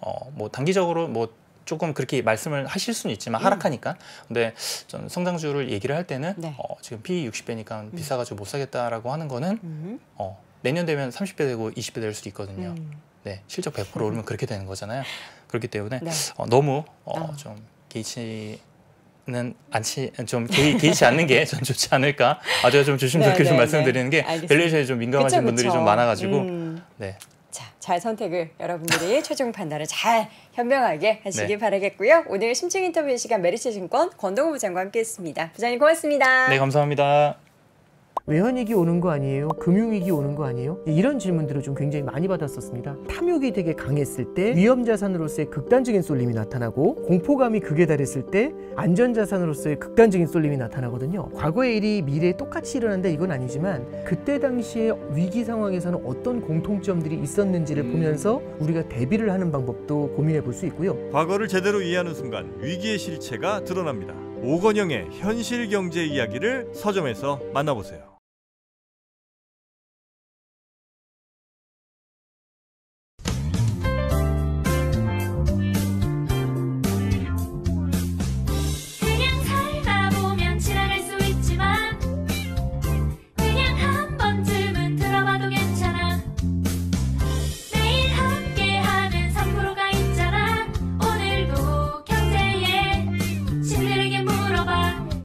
어뭐 단기적으로 뭐 조금 그렇게 말씀을 하실 수는 있지만 음. 하락하니까 근데 전 성장주를 얘기를 할 때는 네. 어, 지금 p 60배니까 음. 비싸가지고 못 사겠다라고 하는 거는 어 내년 되면 30배 되고 20배 될 수도 있거든요. 네, 실적 100% 오르면 그렇게 되는 거잖아요. 그렇기 때문에 네. 어, 너무 어, 아. 좀게이치 는 안치 좀 개의, 개의치 않는 게 전 좋지 않을까. 아 제가 좀 조심스럽게 네, 네, 좀 네. 말씀드리는 게 밸류에이션에 좀 민감하신 그쵸, 분들이 그쵸. 좀 많아가지고 음. 네. 자, 잘 선택을 여러분들이 최종 판단을 잘 현명하게 하시길 네. 바라겠고요. 오늘 심층 인터뷰 시간 메리츠 증권 권동우 부장과 함께했습니다. 부장님 고맙습니다. 네 감사합니다. 외환위기 오는 거 아니에요? 금융위기 오는 거 아니에요? 이런 질문들을 좀 굉장히 많이 받았었습니다. 탐욕이 되게 강했을 때 위험자산으로서의 극단적인 쏠림이 나타나고 공포감이 극에 달했을 때 안전자산으로서의 극단적인 쏠림이 나타나거든요. 과거의 일이 미래에 똑같이 일어난다 이건 아니지만 그때 당시에 위기 상황에서는 어떤 공통점들이 있었는지를 음. 보면서 우리가 대비를 하는 방법도 고민해 볼 수 있고요. 과거를 제대로 이해하는 순간 위기의 실체가 드러납니다. 오건영의 현실 경제 이야기를 서점에서 만나보세요.